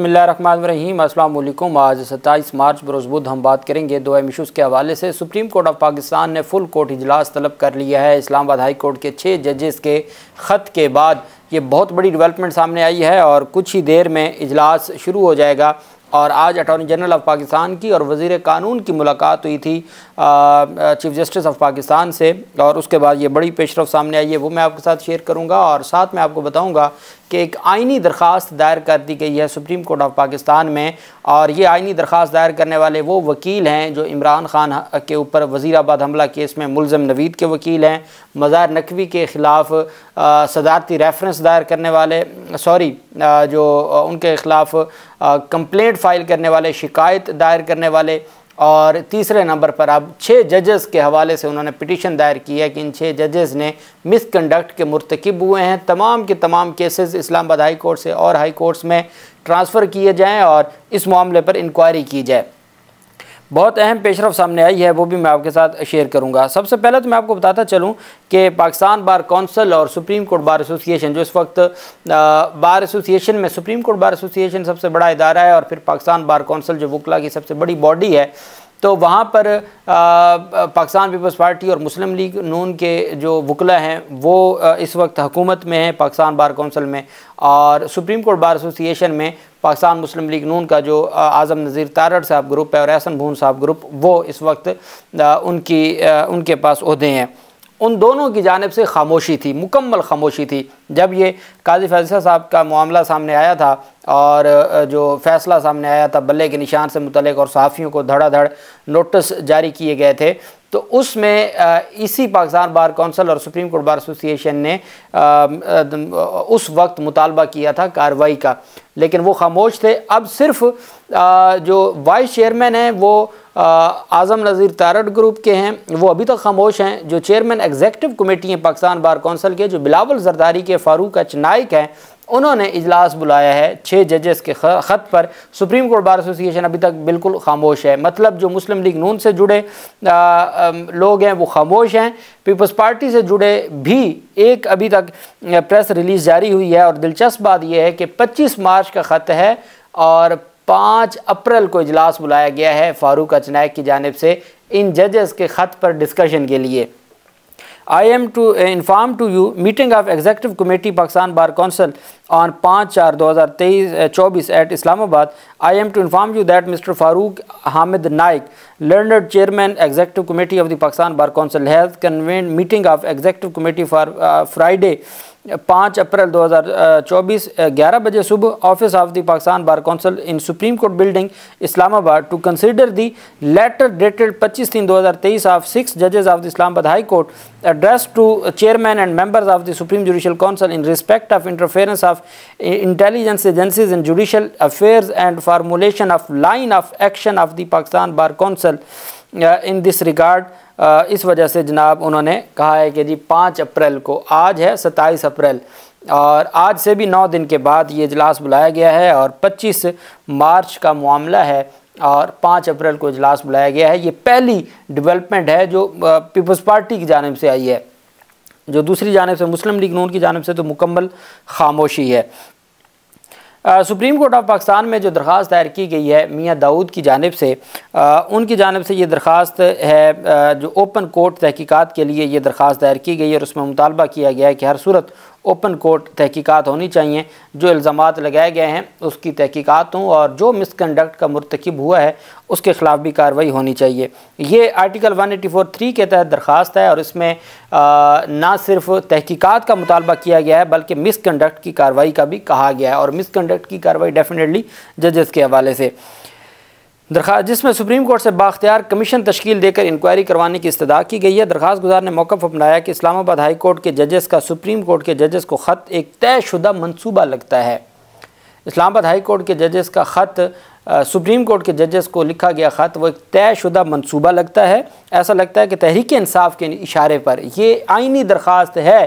बसमीम अल्लाम आज सत्ताईस मार्च बरोज़ बुध हम बात करेंगे दो एम इशूज़ के हवाले से सुप्रीम कोर्ट ऑफ पाकिस्तान ने फुल कोर्ट इजलास तलब कर लिया है इस्लामाबाद हाई कोर्ट के छः जजेस के ख़त के बाद ये बहुत बड़ी डेवलपमेंट सामने आई है और कुछ ही देर में इजलास शुरू हो जाएगा और आज अटॉर्नी जनरल ऑफ पाकिस्तान की और वजीर कानून की मुलाकात हुई थी चीफ जस्टिस ऑफ पाकिस्तान से और उसके बाद ये बड़ी पेशरफ सामने आई है वो मैं आपके साथ शेयर करूँगा और साथ में आपको बताऊँगा कि एक आइनी दरख्वास्त दायर कर दी गई है सुप्रीम कोर्ट ऑफ पाकिस्तान में और ये आइनी दरख्वास्त दायर करने वाले वो वकील हैं जो इमरान खान के ऊपर वजीराबाद हमला केस में मुलम नवीद के वकील हैं मज़ार नकवी के ख़िलाफ़ सदारती रेफरेंस दायर करने वाले सॉरी जो उनके ख़िलाफ़ कंप्लेंट फ़ाइल करने वाले शिकायत दायर करने वाले और तीसरे नंबर पर अब छः जजेस के हवाले से उन्होंने पिटीशन दायर की है कि इन छः जजेस ने मिसकंडक्ट के मरतकब हुए हैं तमाम के तमाम केसेस इस्लामाबाद हाई कोर्ट से और हाई कोर्ट्स में ट्रांसफ़र किए जाएं और इस मामले पर इंक्वायरी की जाए बहुत अहम पेशरफ सामने आई है वो भी मैं आपके साथ शेयर करूँगा सबसे पहले तो मैं आपको बताता चलूँ कि पाकिस्तान बार कौंसल और सुप्रीम कोर्ट बार एसोसिएशन जो इस वक्त बार एसोसिएशन में सुप्रीम कोर्ट बार एसोसिएशन सबसे बड़ा इदारा है और फिर पाकिस्तान बार कौंसल जो वकला की सबसे बड़ी बॉडी है तो वहाँ पर पाकिस्तान पीपल्स पार्टी और मुस्लिम लीग नून के जो वकला हैं वो इस वक्त हुकूमत में हैं पाकिस्तान बार कौंसिल में और सुप्रीम कोर्ट बार एसोसिएशन में पाकिस्तान मुस्लिम लीग नून का जो आज़म नज़ीर तारड़ साहब ग्रुप है और एहसन भून साहब ग्रुप वो इस वक्त उनकी उनके पास अहदे हैं उन दोनों की जानब से खामोशी थी मुकम्मल खामोशी थी जब ये काजी फैसला साहब का मामला सामने आया था और जो फैसला सामने आया था बल्ले के निशान से मुतलक और सहाफ़ियों को धड़ाधड़ नोटिस जारी किए गए थे तो उसमें इसी पाकिस्तान बार कौंसल और सुप्रीम कोर्ट बार एसोसिएशन ने उस वक्त मुतालबा किया था कार्रवाई का लेकिन वो खामोश थे अब सिर्फ जो वाइस चेयरमैन हैं वो आज़म नज़ीर तारड ग्रुप के हैं वो अभी तक खामोश हैं जो चेयरमैन एग्जेक्टिव कमेटी हैं पाकिस्तान बार कौंसल के जो बिलावल जरदारी के फारूक अच नायक हैं उन्होंने इजलास बुलाया है छः जजेस के ख़त पर सुप्रीम कोर्ट बार एसोसिएशन अभी तक बिल्कुल खामोश है मतलब जो मुस्लिम लीग नून से जुड़े आ, आ, लोग हैं वो खामोश हैं पीपल्स पार्टी से जुड़े भी एक अभी तक प्रेस रिलीज़ जारी हुई है और दिलचस्प बात यह है कि 25 मार्च का ख़त है और 5 अप्रैल को इजलास बुलाया गया है फारूक अचनायक की जानब से इन जजेस के ख़त पर डिस्कशन के लिए I am to uh, inform to you meeting of Executive Committee Pakistan Bar Council on 5 4 2023 uh, at Islamabad. I am to inform you that Mr. Farooq Hamid Naik, learned chairman Executive Committee of the Pakistan Bar Council has convened meeting of Executive Committee for uh, Friday पाँच अप्रैल 2024 हज़ार बजे सुबह office of the Pakistan bar council in supreme court building Islamabad to consider the letter dated 25 तीन 2023 of six जजेस of the Islamabad high court address to chairman and members of the supreme judicial council in respect of interference of intelligence agencies in judicial affairs and formulation of line of action of the Pakistan bar council in this regard इस वजह से जनाब उन्होंने कहा है कि जी पाँच अप्रैल को आज है सत्ताईस अप्रैल और आज से भी नौ दिन के बाद ये इजलास बुलाया गया है और 25 मार्च का मामला है और 5 अप्रैल को इजलास बुलाया गया है ये पहली डेवलपमेंट है जो पीपल्स पार्टी की जानब से आई है जो दूसरी जानब से मुस्लिम लीग नून की जानब से तो मुकम्मल खामोशी है सुप्रीम कोर्ट ऑफ पाकिस्तान में जो दरख्वास्त दायर की गई है मियाँ दाऊद की जानब से आ, उनकी जानब से ये दरख्वास्त है आ, जो ओपन कोर्ट तहकीक़ात के लिए ये दरख्वास्त दायर की गई है और उसमें मुतालबा किया गया है कि हर सूरत ओपन कोर्ट तहकीकात होनी चाहिए जो इल्ज़ाम लगाए गए हैं उसकी तहकीकात हों और जो मिसकंडक्ट का मरतकब हुआ है उसके ख़िलाफ़ भी कार्रवाई होनी चाहिए ये article one eighty four three के तहत दरख्वास्त है और इसमें आ, ना सिर्फ तहकीकात का मुतालबा किया गया है बल्कि मिसकंडक्ट की कार्रवाई का भी कहा गया है और मिसकंडक्ट की कार्रवाई डेफिनेटली जजेस के हवाले से दरखा जिसमें सुप्रीम कोर्ट से बाख्तियार कमीशन तश्कील देकर इंक्वायरी करवाने की इस्तः की गई है दरख्वास्त गुजार ने मौक़ अपनाया कि इस्लामाबाद हाई कोर्ट के जजेस का सुप्रीम कोर्ट के जजेस को ख़त एक तयशुदा मनसूबा लगता है इस्लामाबाद हाई कोर्ट के जजेस का ख़त सुप्रीम कोर्ट के जजेस को लिखा गया ख़त वो एक तयशुदा मनसूबा लगता है ऐसा लगता है कि तहरीक इंसाफ के इशारे पर यह आइनी दरख्वास्त है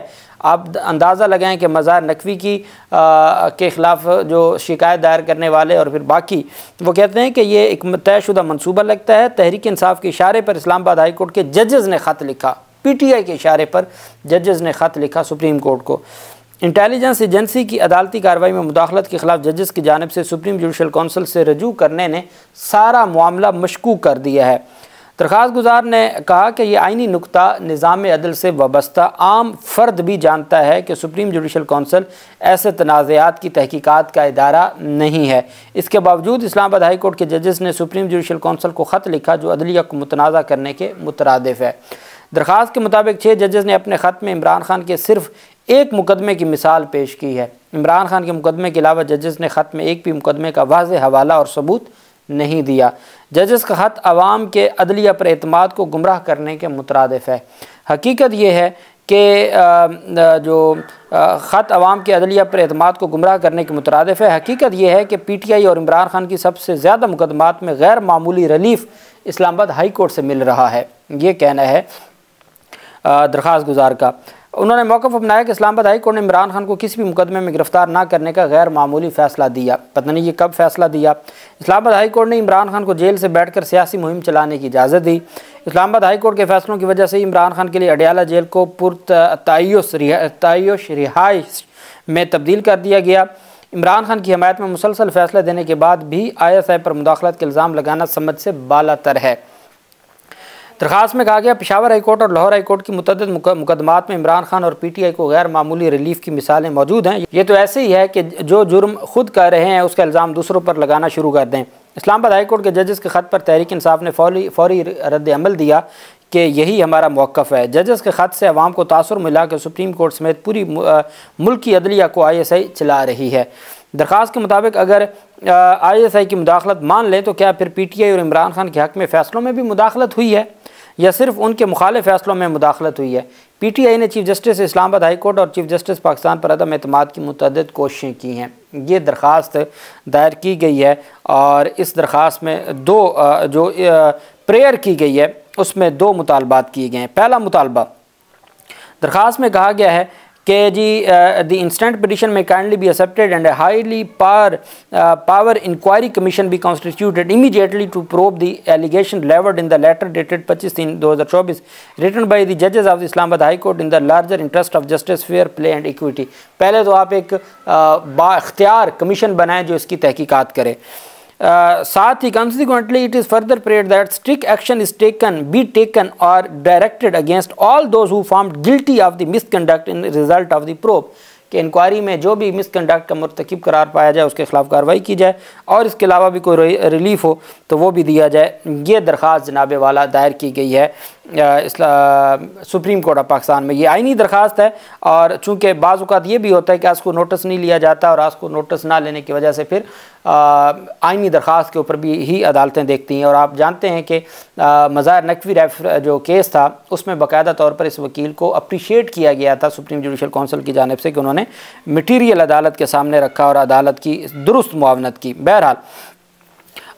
आप अंदाज़ा लगाएं कि मज़ार नकवी की आ, के ख़िलाफ़ जो शिकायत दायर करने वाले और फिर बाकी वो कहते हैं कि ये एक तयशुदा मनसूबा लगता है तहरीक इंसाफ के इशारे पर इस्लामाबाद हाई कोर्ट के जजेज़ ने ख़त लिखा पी टी आई के इशारे पर जजेज़ ने ख़त लिखा सुप्रीम कोर्ट को इंटेलिजेंस एजेंसी की अदालती कार्रवाई में मुदाखलत के खिलाफ जजेस की जानब से सुप्रीम जुडिशल कौंसिल से रजू करने ने सारा मामला मशकूक कर दिया है दरख्वास्त गुजार ने कहा कि यह आइनी नुकता निज़ाम अदल से वाबस्ता आम फर्द भी जानता है कि सुप्रीम जुडिशल कौंसल ऐसे तनाज़ात की तहकीकत का अदारा नहीं है इसके बावजूद इस्लामाबाद हाई कोर्ट के जजेस ने सुप्रीम जुडिशल कौंसल को ख़त लिखा जो अदलिया को मुतनाज़ा करने के मुतरदफ़ है दरख्वास्त के मुताबिक छः जजेस ने अपने ख़त में इमरान खान के सिर्फ एक मुकदमे की मिसाल पेश की है इमरान खान के मुकदमे के अलावा जजेस ने ख़त में एक भी मुकदमे का वाज हवाला और सबूत नहीं दिया जजस का हत आवाम के अदलिया पर अतमाद को गुमराह करने के मुतरदफ़ है हकीकत यह है कि जो ख़त आवाम के अदलिया पर अहतमाद को गुमराह करने के मुतरदफ़ है हकीकत यह है कि पी टी आई और इमरान खान की सबसे ज़्यादा मुकदमात में गैर मामूली रिलीफ इस्लामाबाद हाई कोर्ट से मिल रहा है ये कहना है दरख्वास्त गुजार का उन्होंने मौक़ा अपनाया कि इस्लामाबाद हाई कोर्ट ने इमरान खान को किसी भी मुकदमे में गिरफ्तार ना करने का गैर मामूली फैसला दिया पता नहीं ये कब फैसला दिया इस्लामाबाद हाई कोर्ट ने इमरान खान को जेल से बैठकर सियासी मुहिम चलाने की इजाज़त दी इस्लामाबाद हाई कोर्ट के फैसलों की वजह से इमरान खान के लिए अडियाला जेल को पुरतयस तयश रिहाइश में तब्दील कर दिया गया इमरान खान की हमायत में मुसलसल फैसला देने के बाद भी आई एस आई पर मुदाखलत के इल्ज़ाम लगाना समझ से बाला तर है दरखास्त में कहा गया पिशावर हाईकोर्ट और लाहौर हाईकोर्ट की मुतद मुकदमात में इमरान खान और पी टी आई को गैर मामूली रिलीफ की मिसालें मौजूद हैं ये तो ऐसे ही है कि जो जुर्म खुद कर रहे हैं उसका इल्ज़ाम दूसरों पर लगाना शुरू कर दें इस्लामाबाद हाईकोर्ट के जजेस के ख़त पर तहरीक इंसाफ ने फौरी फौरी रद्द अमल दिया कि यही हमारा मौक़ है जजेस के ख़त से अवाम को तासर मिला के सुप्रीम कोर्ट समेत पूरी मुल्क की अदलिया को आई एस आई चला रही है दरख्वास्त के मुताबिक अगर आई एस आई की मुदाखलत मान लें तो क्या फिर पी टी आई और इमरान खान के हक़ में फ़ैसलों में भी मुदाखलत हुई है या सिर्फ उनके मुखालिफ फैसलों में मुदाखलत हुई है पी टी आई ने chief justice Islamabad high court और चीफ जस्टिस पाकिस्तान पर अदम अतमाद की मतद कोशिशें की हैं ये दरख्वास्त दायर की गई है और इस दरख्वास्त में दो जो प्रेयर की गई है उसमें दो मुतालबात किए गए हैं पहला मुतालबा दरख्वास में कहा गया है के जी द इंस्टेंट पिटिशन में kindly be accepted and highly par power inquiry commission be constituted immediately to probe the allegation levelled in the letter dated पच्चीस तीन दो हज़ार चौबीस रिटर्न बाई द जजेज of Islamabad high court in the larger interest of justice fair play and equity पहले तो आप एक uh, बाख्तियार कमीशन बनाएं जो इसकी तहकीक़त करें साथ ही consequently it is further prayed that strict action is taken be taken और directed against all those who फॉर्म guilty of the misconduct in result of the probe के इंक्वायरी में जो भी मिस कंडक्ट का मरतकब करार पाया जाए उसके खिलाफ कार्रवाई की जाए और इसके अलावा भी कोई रिलीफ हो तो वो भी दिया जाए ये दरख्वास्त जनाबे वाला दायर की गई है सुप्रीम कोर्ट ऑफ पाकिस्तान में ये आइनी दरख्वास्त है और चूंकि बाज़ अवत ये भी होता है कि आज को नोटिस नहीं लिया जाता और आज को नोटिस ना लेने की वजह से फिर आइनी दरख्वास्त के ऊपर भी ही अदालतें देखती हैं और आप जानते हैं कि मज़ार नकवी रेफ जो केस था उसमें बाकायदा तौर पर इस वकील को अप्रिशिएट किया गया था सुप्रीम जुडिशल काउंसिल की जानब से कि उन्होंने मटीरियल अदालत के सामने रखा और अदालत की दुरुस्त मुआवनत की बहरहाल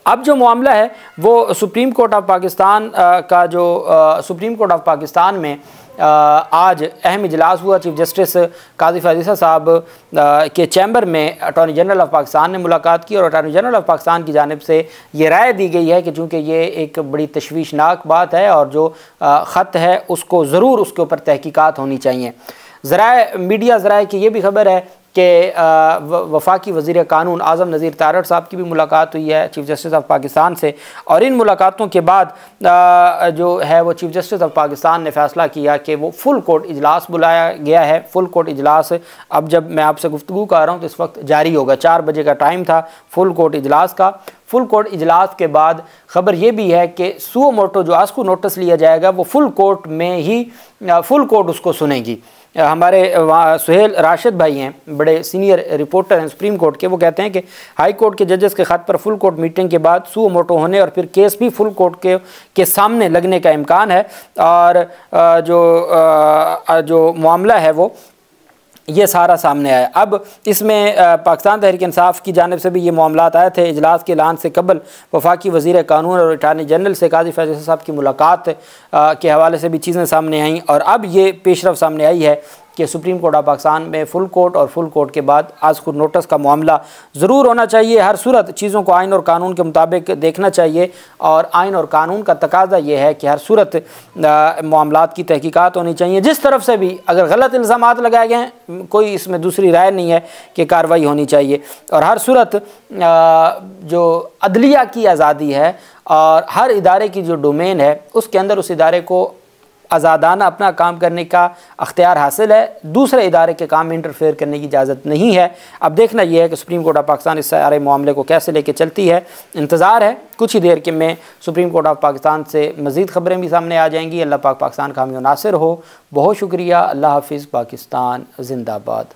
अब जो मामला है वो सुप्रीम कोर्ट ऑफ पाकिस्तान का जो सुप्रीम कोर्ट ऑफ पाकिस्तान में आज अहम इजलास हुआ चीफ जस्टिस काजी फजीसा साहब के चैम्बर में अटॉर्नी जनरल ऑफ पाकिस्तान ने मुलाकात की और अटॉर्नी जनरल ऑफ पाकिस्तान की जानब से ये राय दी गई है कि चूँकि ये एक बड़ी तशवीशनाक बात है और जो ख़त है उसको ज़रूर उसके ऊपर तहकीकात होनी चाहिए ज़रा मीडिया ज़रा की यह भी खबर है के वफाकी वजीर कानून आज़म नज़ीर तारड़ साहब की भी मुलाकात हुई है चीफ़ जस्टिस ऑफ पाकिस्तान से और इन मुलाकातों के बाद जो है वो चीफ़ जस्टिस ऑफ पाकिस्तान ने फैसला किया कि वो फुल कोर्ट इजलास बुलाया गया है फुल कोर्ट इजलास अब जब मैं आपसे गुफ्तु कर रहा हूँ तो इस वक्त जारी होगा चार बजे का टाइम था फुल कोर्ट इजलास का फुल कोर्ट इजलास के बाद खबर ये भी है कि सुओ मोटो जो आसकू नोटिस लिया जाएगा वो फुल कोर्ट में ही फुल कोर्ट उसको सुनेगी हमारे वहाँ सुहेल राशिद भाई हैं बड़े सीनियर रिपोर्टर हैं सुप्रीम कोर्ट के वो कहते हैं कि हाई कोर्ट के जजेस के खात पर फुल कोर्ट मीटिंग के बाद सू मोटो होने और फिर केस भी फुल कोर्ट के के सामने लगने का इम्कान है और जो जो मामला है वो ये सारा सामने आया अब इसमें पाकिस्तान तहरीक इंसाफ की जानब से भी ये मामला आए थे इजलास के लान से कबल वफाकी वजीर कानून और अटारनी जनरल से काजी फैज साहब की मुलाकात के हवाले से भी चीज़ें सामने आई और अब ये पेशरफ सामने आई है कि सुप्रीम कोर्ट ऑफ पाकिस्तान में फुल कोर्ट और फुल कोर्ट के बाद आज खुद नोटिस का मामला ज़रूर होना चाहिए हर सूरत चीज़ों को आइन और कानून के मुताबिक देखना चाहिए और आइन और कानून का तकाजा यह है कि हर सूरत मामला की तहकीक़त होनी चाहिए जिस तरफ से भी अगर गलत इल्ज़ाम लगाए गए हैं कोई इसमें दूसरी राय नहीं है कि कार्रवाई होनी चाहिए और हर सूरत जो अदलिया की आज़ादी है और हर इदारे की जो डोमेन है उसके अंदर उस इदारे को आज़ादाना अपना काम करने का अख्तियार हासिल है दूसरे इदारे के काम में इंटरफेयर करने की इजाज़त नहीं है अब देखना यह है कि सुप्रीम कोर्ट ऑफ पाकिस्तान इस सारे मामले को कैसे लेके चलती है इंतज़ार है कुछ ही देर के में सुप्रीम कोर्ट ऑफ पाकिस्तान से मज़ीद ख़बरें भी सामने आ जाएंगी अल्लाह पाक पाकिस्तान का हमें नासिर हो बहुत शुक्रिया अल्लाह हाफिज़ पाकिस्तान जिंदाबाद